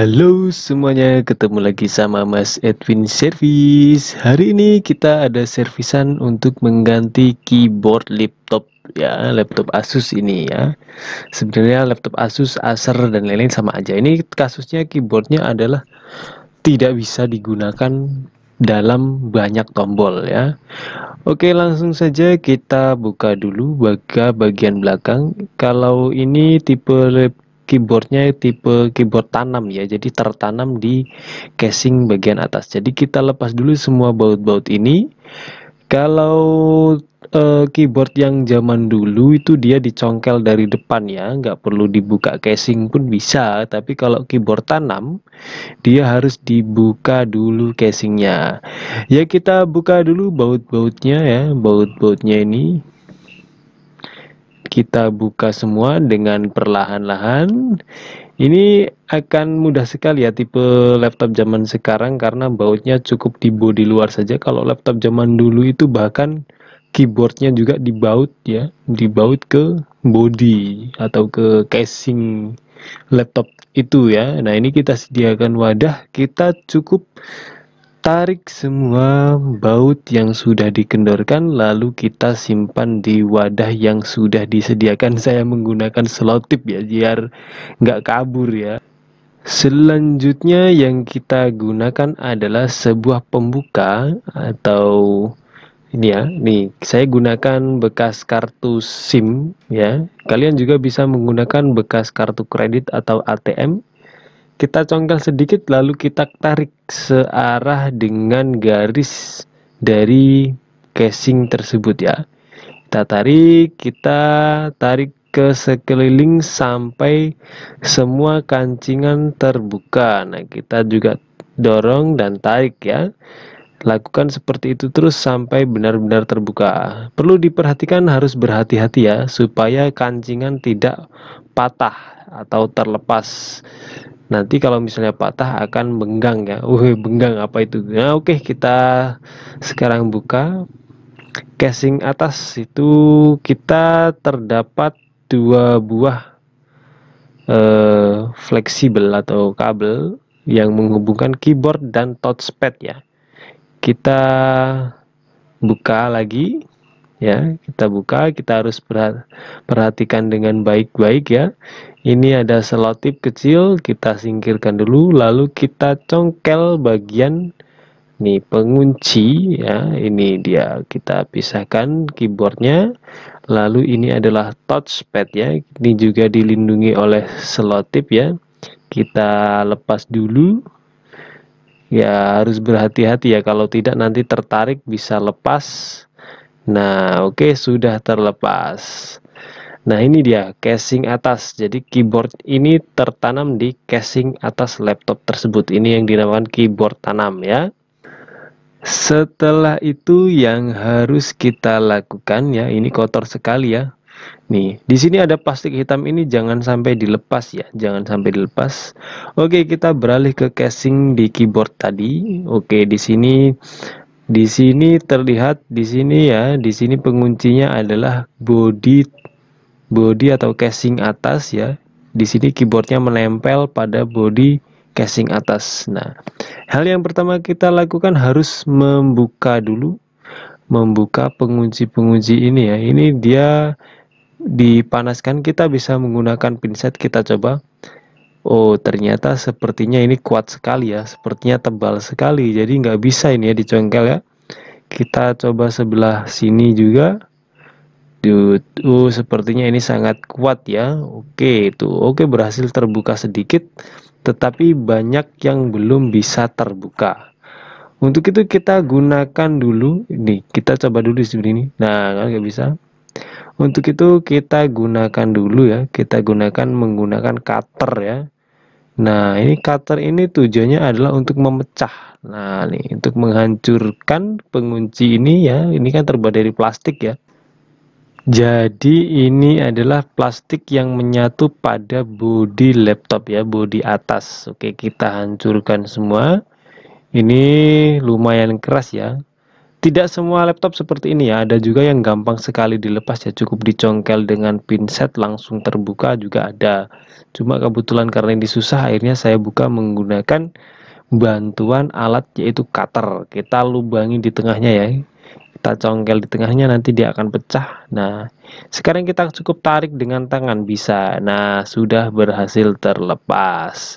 Halo semuanya, ketemu lagi sama Mas Edwin Service. Hari ini kita ada servisan untuk mengganti keyboard laptop ya, laptop Asus ini ya. Sebenarnya laptop Asus, Acer dan lain-lain sama aja. Ini kasusnya keyboardnya adalah tidak bisa digunakan dalam banyak tombol ya. Oke, langsung saja kita buka dulu baga bagian belakang. Kalau ini tipe laptop keyboardnya tipe keyboard tanam ya jadi tertanam di casing bagian atas jadi kita lepas dulu semua baut-baut ini kalau uh, keyboard yang zaman dulu itu dia dicongkel dari depan ya nggak perlu dibuka casing pun bisa tapi kalau keyboard tanam dia harus dibuka dulu casingnya ya kita buka dulu baut-bautnya ya baut-bautnya ini kita buka semua dengan perlahan-lahan ini akan mudah sekali ya tipe laptop zaman sekarang karena bautnya cukup di body luar saja kalau laptop zaman dulu itu bahkan keyboardnya juga dibaut ya dibaut ke body atau ke casing laptop itu ya nah ini kita sediakan wadah kita cukup Tarik semua baut yang sudah dikendorkan lalu kita simpan di wadah yang sudah disediakan. Saya menggunakan selotip ya biar nggak kabur ya. Selanjutnya yang kita gunakan adalah sebuah pembuka atau ini ya, nih saya gunakan bekas kartu SIM ya. Kalian juga bisa menggunakan bekas kartu kredit atau ATM kita congkel sedikit lalu kita tarik searah dengan garis dari casing tersebut ya kita tarik kita tarik ke sekeliling sampai semua kancingan terbuka nah kita juga dorong dan tarik ya lakukan seperti itu terus sampai benar-benar terbuka perlu diperhatikan harus berhati-hati ya supaya kancingan tidak patah atau terlepas nanti kalau misalnya patah akan benggang ya uh benggang apa itu nah oke okay, kita sekarang buka casing atas itu kita terdapat dua buah uh, fleksibel atau kabel yang menghubungkan keyboard dan touchpad ya kita buka lagi ya kita buka kita harus perhatikan dengan baik-baik ya ini ada selotip kecil kita singkirkan dulu lalu kita congkel bagian nih pengunci ya ini dia kita pisahkan keyboardnya lalu ini adalah touchpad ya ini juga dilindungi oleh selotip ya kita lepas dulu ya harus berhati-hati ya kalau tidak nanti tertarik bisa lepas Nah, oke okay, sudah terlepas. Nah, ini dia casing atas. Jadi keyboard ini tertanam di casing atas laptop tersebut. Ini yang dinamakan keyboard tanam ya. Setelah itu yang harus kita lakukan ya, ini kotor sekali ya. Nih, di sini ada plastik hitam ini jangan sampai dilepas ya, jangan sampai dilepas. Oke, kita beralih ke casing di keyboard tadi. Oke, di sini di sini terlihat di sini ya, di sini penguncinya adalah body body atau casing atas ya. Di sini keyboardnya menempel pada body casing atas. Nah, hal yang pertama kita lakukan harus membuka dulu membuka pengunci-pengunci ini ya. Ini dia dipanaskan kita bisa menggunakan pinset kita coba Oh ternyata sepertinya ini kuat sekali ya, sepertinya tebal sekali. Jadi nggak bisa ini ya dicongkel ya. Kita coba sebelah sini juga. Dude, uh, sepertinya ini sangat kuat ya. Oke itu, oke berhasil terbuka sedikit, tetapi banyak yang belum bisa terbuka. Untuk itu kita gunakan dulu, ini, kita coba dulu di sini. Nah kalau nggak bisa. Untuk itu kita gunakan dulu ya, kita gunakan menggunakan cutter ya. Nah, ini cutter ini tujuannya adalah untuk memecah. Nah, ini untuk menghancurkan pengunci ini ya. Ini kan terbuat dari plastik ya. Jadi ini adalah plastik yang menyatu pada bodi laptop ya, bodi atas. Oke, kita hancurkan semua. Ini lumayan keras ya. Tidak semua laptop seperti ini ya, ada juga yang gampang sekali dilepas ya, cukup dicongkel dengan pinset langsung terbuka juga ada. Cuma kebetulan karena ini susah akhirnya saya buka menggunakan bantuan alat yaitu cutter. Kita lubangi di tengahnya ya. Kita congkel di tengahnya nanti dia akan pecah. Nah, sekarang kita cukup tarik dengan tangan bisa. Nah, sudah berhasil terlepas.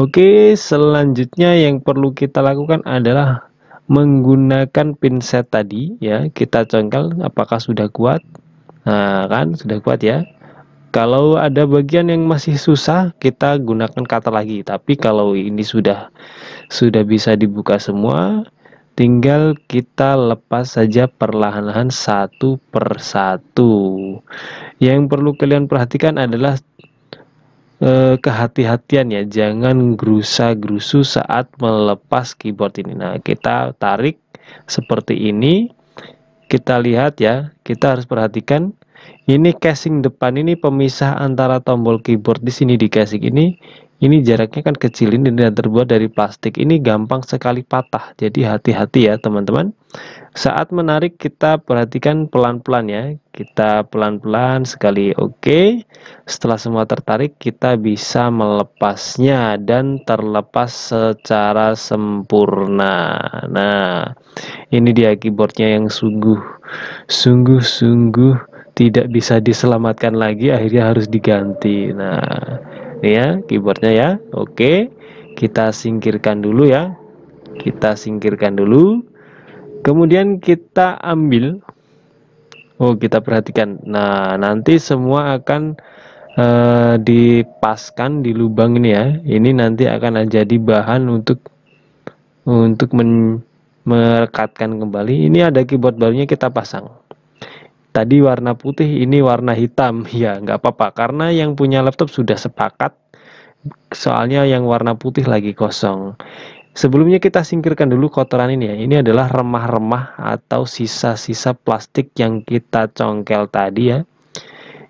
Oke, selanjutnya yang perlu kita lakukan adalah menggunakan pinset tadi ya kita congkel apakah sudah kuat nah kan sudah kuat ya kalau ada bagian yang masih susah kita gunakan kata lagi tapi kalau ini sudah sudah bisa dibuka semua tinggal kita lepas saja perlahan-lahan satu persatu yang perlu kalian perhatikan adalah Eh, kehati-hatian ya, jangan gerusa-gerusu saat melepas keyboard ini. Nah, kita tarik seperti ini. Kita lihat ya, kita harus perhatikan ini casing depan ini pemisah antara tombol keyboard di sini di casing ini ini jaraknya kan kecil ini dan terbuat dari plastik ini gampang sekali patah jadi hati-hati ya teman-teman saat menarik kita perhatikan pelan-pelan ya kita pelan-pelan sekali oke okay. setelah semua tertarik kita bisa melepasnya dan terlepas secara sempurna nah ini dia keyboardnya yang sungguh sungguh-sungguh tidak bisa diselamatkan lagi akhirnya harus diganti nah ini ya keyboardnya ya. Oke, kita singkirkan dulu ya. Kita singkirkan dulu. Kemudian kita ambil. Oh, kita perhatikan. Nah, nanti semua akan Uh, dipaskan di lubang ini ya. Ini nanti akan jadi bahan untuk untuk men merekatkan kembali. Ini ada keyboard barunya kita pasang tadi warna putih ini warna hitam ya nggak apa-apa karena yang punya laptop sudah sepakat soalnya yang warna putih lagi kosong Sebelumnya kita singkirkan dulu kotoran ini ya. Ini adalah remah-remah atau sisa-sisa plastik yang kita congkel tadi ya.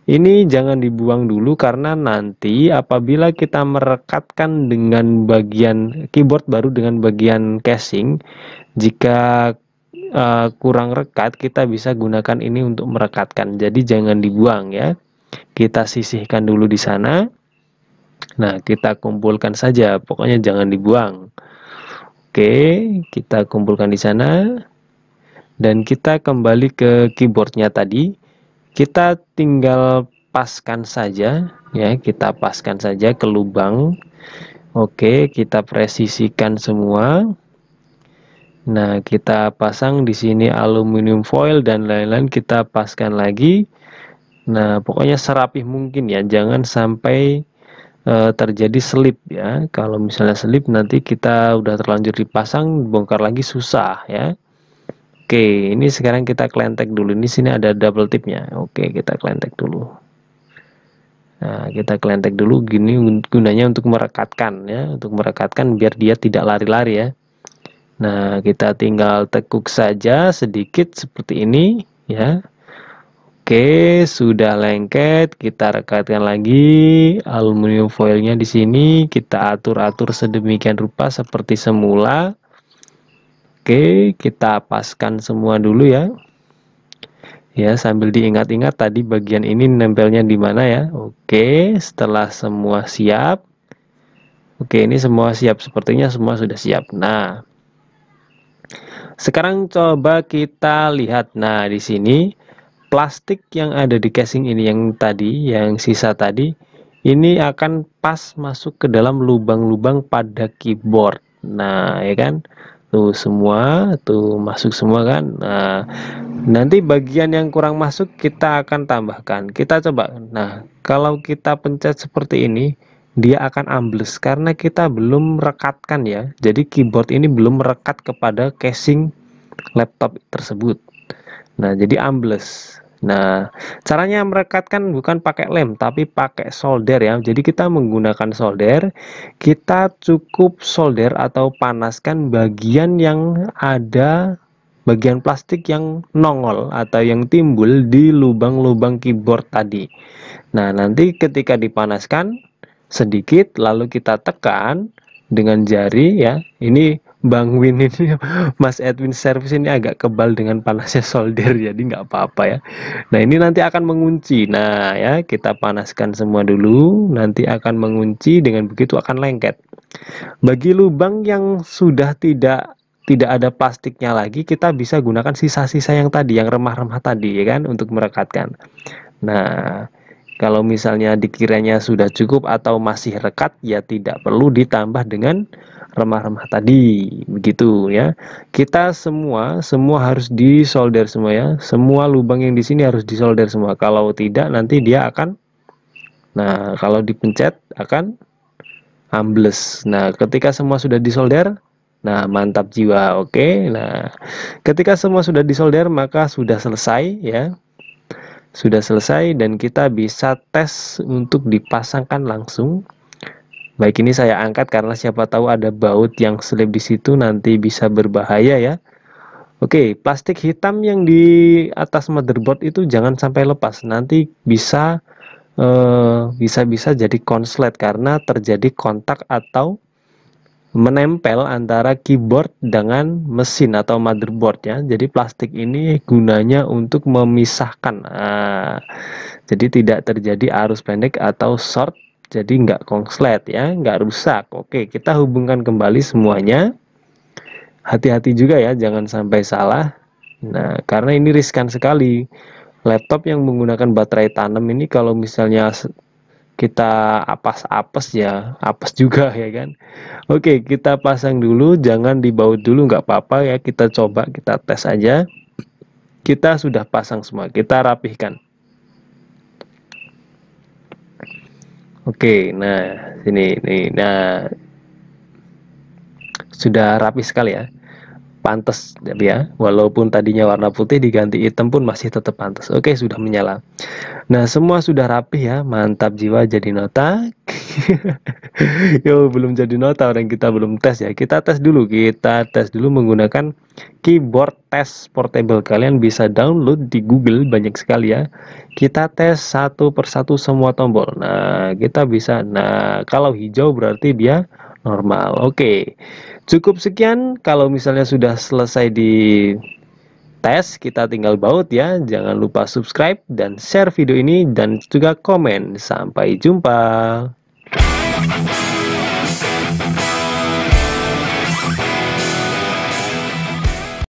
Ini jangan dibuang dulu karena nanti apabila kita merekatkan dengan bagian keyboard baru dengan bagian casing, jika uh, kurang rekat, kita bisa gunakan ini untuk merekatkan. Jadi jangan dibuang ya. Kita sisihkan dulu di sana. Nah, kita kumpulkan saja, pokoknya jangan dibuang. Oke, kita kumpulkan di sana. Dan kita kembali ke keyboardnya tadi. Kita tinggal paskan saja ya, kita paskan saja ke lubang. Oke, kita presisikan semua. Nah, kita pasang di sini aluminium foil dan lain-lain kita paskan lagi. Nah, pokoknya serapih mungkin ya, jangan sampai uh, terjadi slip ya. Kalau misalnya slip nanti kita udah terlanjur dipasang, bongkar lagi susah ya. Oke, ini sekarang kita klentek dulu. Ini sini ada double tipnya. Oke, kita klentek dulu. Nah, kita klentek dulu gini gunanya untuk merekatkan ya, untuk merekatkan biar dia tidak lari-lari ya. Nah, kita tinggal tekuk saja sedikit seperti ini ya. Oke, sudah lengket, kita rekatkan lagi aluminium foilnya di sini, kita atur-atur sedemikian rupa seperti semula. Oke, kita paskan semua dulu ya. Ya, sambil diingat-ingat tadi bagian ini nempelnya di mana ya. Oke, setelah semua siap. Oke, ini semua siap, sepertinya semua sudah siap. Nah, sekarang coba kita lihat. Nah, di sini plastik yang ada di casing ini yang tadi, yang sisa tadi, ini akan pas masuk ke dalam lubang-lubang pada keyboard. Nah, ya kan? Tuh semua, tuh masuk semua kan? Nah, nanti bagian yang kurang masuk kita akan tambahkan. Kita coba. Nah, kalau kita pencet seperti ini, dia akan ambles karena kita belum rekatkan ya. Jadi keyboard ini belum merekat kepada casing laptop tersebut. Nah, jadi ambles. Nah, caranya merekatkan bukan pakai lem tapi pakai solder ya. Jadi kita menggunakan solder, kita cukup solder atau panaskan bagian yang ada bagian plastik yang nongol atau yang timbul di lubang-lubang keyboard tadi. Nah, nanti ketika dipanaskan sedikit lalu kita tekan dengan jari ya. Ini Bang Win ini Mas Edwin service ini agak kebal dengan panasnya solder jadi nggak apa-apa ya. Nah, ini nanti akan mengunci. Nah, ya kita panaskan semua dulu, nanti akan mengunci dengan begitu akan lengket. Bagi lubang yang sudah tidak tidak ada plastiknya lagi, kita bisa gunakan sisa-sisa yang tadi, yang remah-remah tadi ya kan untuk merekatkan. Nah, kalau misalnya dikiranya sudah cukup atau masih rekat, ya tidak perlu ditambah dengan remah-remah tadi. Begitu ya. Kita semua, semua harus disolder semua ya. Semua lubang yang di sini harus disolder semua. Kalau tidak nanti dia akan, nah kalau dipencet akan ambles. Nah ketika semua sudah disolder, Nah, mantap jiwa. Oke. Nah, ketika semua sudah disolder maka sudah selesai ya sudah selesai dan kita bisa tes untuk dipasangkan langsung. Baik ini saya angkat karena siapa tahu ada baut yang selip di situ nanti bisa berbahaya ya. Oke, plastik hitam yang di atas motherboard itu jangan sampai lepas. Nanti bisa eh, bisa-bisa -bisa jadi konslet karena terjadi kontak atau menempel antara keyboard dengan mesin atau motherboard ya. Jadi plastik ini gunanya untuk memisahkan. Nah, jadi tidak terjadi arus pendek atau short. Jadi nggak kongslet ya, nggak rusak. Oke, kita hubungkan kembali semuanya. Hati-hati juga ya, jangan sampai salah. Nah, karena ini riskan sekali. Laptop yang menggunakan baterai tanam ini kalau misalnya kita apes-apes ya, apes juga ya kan. Oke, kita pasang dulu, jangan dibaut dulu nggak apa-apa ya, kita coba, kita tes aja. Kita sudah pasang semua, kita rapihkan. Oke, nah sini ini nah sudah rapi sekali ya pantas ya hmm. walaupun tadinya warna putih diganti hitam pun masih tetap pantas oke sudah menyala nah semua sudah rapi ya mantap jiwa jadi nota yo belum jadi nota orang kita belum tes ya kita tes dulu kita tes dulu menggunakan keyboard tes portable kalian bisa download di Google banyak sekali ya kita tes satu persatu semua tombol nah kita bisa nah kalau hijau berarti dia normal oke okay. Cukup sekian, kalau misalnya sudah selesai di tes, kita tinggal baut ya. Jangan lupa subscribe dan share video ini dan juga komen. Sampai jumpa.